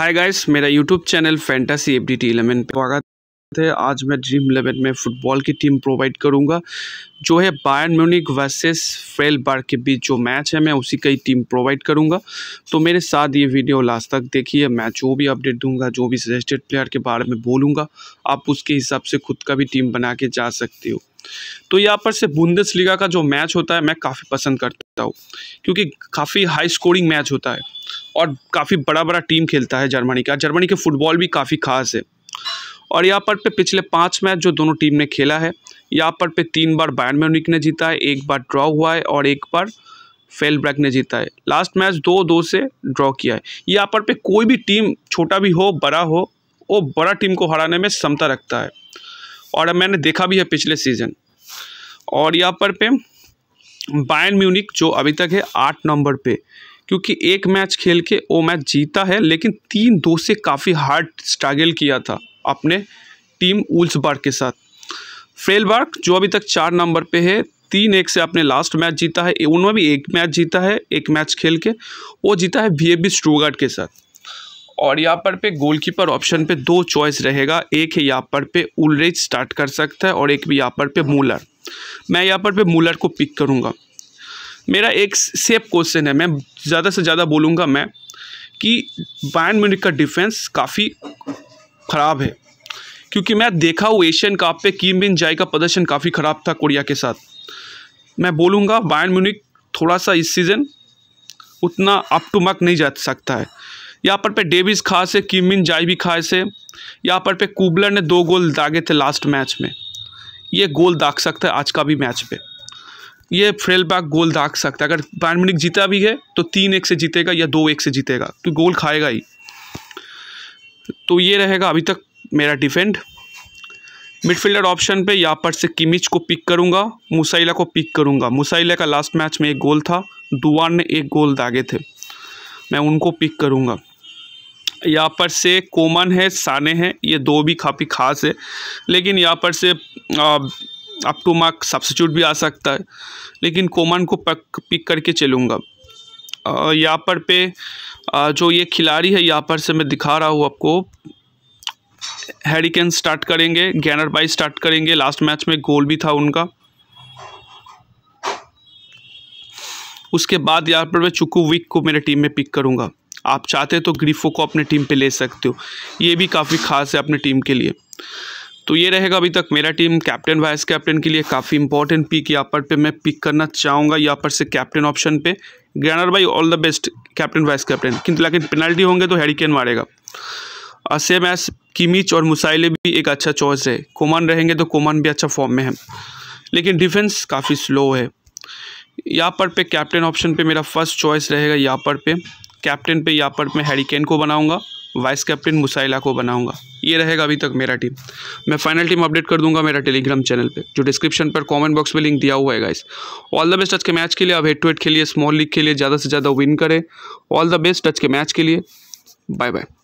हाय guys मेरा YouTube channel fantasy F D T eleven स्वागत है आज मैं ड्रीम इलेवन में फुटबॉल की टीम प्रोवाइड करूंगा जो है Bayern Munich versus Freiburg के बीच जो मैच है मैं उसी का ही टीम प्रोवाइड करूंगा तो मेरे साथ ये वीडियो लास्ट तक देखिए मैं जो भी अपडेट दूंगा जो भी सजेस्टेड प्लेयर के बारे में बोलूँगा आप उसके हिसाब से खुद का भी टीम बना के जा सकते हो तो यहाँ पर से बुंदस लीगा का जो मैच होता है मैं काफ़ी पसंद करता हूँ क्योंकि काफ़ी हाई स्कोरिंग मैच होता है और काफ़ी बड़ा बड़ा टीम खेलता है जर्मनी का जर्मनी के फुटबॉल भी काफ़ी खास है और यहाँ पर पे पिछले पाँच मैच जो दोनों टीम ने खेला है यहाँ पर पे तीन बार बायर्न म्यूनिक ने जीता है एक बार ड्रॉ हुआ है और एक बार फेल ब्रैक ने जीता है लास्ट मैच दो दो से ड्रॉ किया है यहाँ पर पे कोई भी टीम छोटा भी हो बड़ा हो वो बड़ा टीम को हराने में क्षमता रखता है और अब मैंने देखा भी है पिछले सीज़न और यहाँ पर पे बायन म्यूनिक जो अभी तक है आठ नंबर पे क्योंकि एक मैच खेल के वो मैच जीता है लेकिन तीन दो से काफ़ी हार्ड स्ट्रगल किया था अपने टीम उल्सबर्ग के साथ फ्रेलबर्ग जो अभी तक चार नंबर पे है तीन एक से आपने लास्ट मैच जीता है उनमें भी एक मैच जीता है एक मैच खेल के वो जीता है वी ए के साथ और यहाँ पर पे गोलकीपर ऑप्शन पे दो चॉइस रहेगा एक है यहाँ पर पे उलरेज स्टार्ट कर सकता है और एक भी यहाँ पर पे मूलर मैं यहाँ पर पे मूलर को पिक करूँगा मेरा एक सेफ क्वेश्चन है मैं ज़्यादा से ज़्यादा बोलूँगा मैं कि बायन म्यूनिक का डिफेंस काफ़ी ख़राब है क्योंकि मैं देखा हूँ एशियन कप पे किम बिन जाय का प्रदर्शन काफ़ी ख़राब था कोरिया के साथ मैं बोलूँगा बायन म्यूनिक थोड़ा सा इस सीज़न उतना अप टू मार्क नहीं जा सकता है यहाँ पर पे डेविस खा से किमिन जाई भी खाए से यहाँ पर पे कुबलर ने दो गोल दागे थे लास्ट मैच में ये गोल दाग सकता है आज का भी मैच पे ये बैक गोल दाग सकता है अगर बायर मिनिक जीता भी है तो तीन एक से जीतेगा या दो एक से जीतेगा तो गोल खाएगा ही तो ये रहेगा अभी तक मेरा डिफेंड मिडफील्डर ऑप्शन पे यहाँ पर से किमिच को पिक करूँगा मुसाइला को पिक करूँगा मुसाइला का लास्ट मैच में एक गोल था दुआन ने एक गोल दागे थे मैं उनको पिक करूँगा यहाँ पर से कोमन है साने हैं ये दो भी काफ़ी खास है लेकिन यहाँ पर से अप टू मार्क सब्सिट्यूट भी आ सकता है लेकिन कोमन को पक पिक करके चलूँगा यहाँ पर पे आ, जो ये खिलाड़ी है यहाँ पर से मैं दिखा रहा हूँ आपको हैरिकेन स्टार्ट करेंगे गैनर बाई स्टार्ट करेंगे लास्ट मैच में गोल भी था उनका उसके बाद यहाँ पर मैं चुकू विक को मेरे टीम में पिक करूँगा आप चाहते तो ग्रीफो को अपने टीम पे ले सकते हो ये भी काफ़ी खास है अपने टीम के लिए तो ये रहेगा अभी तक मेरा टीम कैप्टन वाइस कैप्टन के लिए काफ़ी इंपॉर्टेंट पिक यहाँ पर पे मैं पिक करना चाहूँगा यहाँ पर से कैप्टन ऑप्शन पे Gnabry all the best captain vice captain किंतु लेकिन पेनल्टी होंगे तो हैरिकेन मारेगा और सेम एज किमिच और मुसाइले भी एक अच्छा चॉइस है कोमान रहेंगे तो कोमान भी अच्छा फॉर्म में है लेकिन डिफेंस काफ़ी स्लो है यहाँ पर पे कैप्टन ऑप्शन पे मेरा फर्स्ट चॉइस रहेगा यहाँ पर पे कैप्टन पे यहाँ पर मैं हैरिकेन को बनाऊंगा वाइस कैप्टन मुसाइला को बनाऊंगा ये रहेगा अभी तक मेरा टीम मैं फाइनल टीम अपडेट कर दूंगा मेरा टेलीग्राम चैनल पे जो डिस्क्रिप्शन पर कमेंट बॉक्स में लिंक दिया हुआ है गाइस ऑल द बेस्ट टच के मैच के लिए अब हेड टू हेड खेलिए स्मॉल लीग के लिए ज़्यादा से ज़्यादा विन करें ऑल द बेस्ट टच के मैच के लिए बाय बाय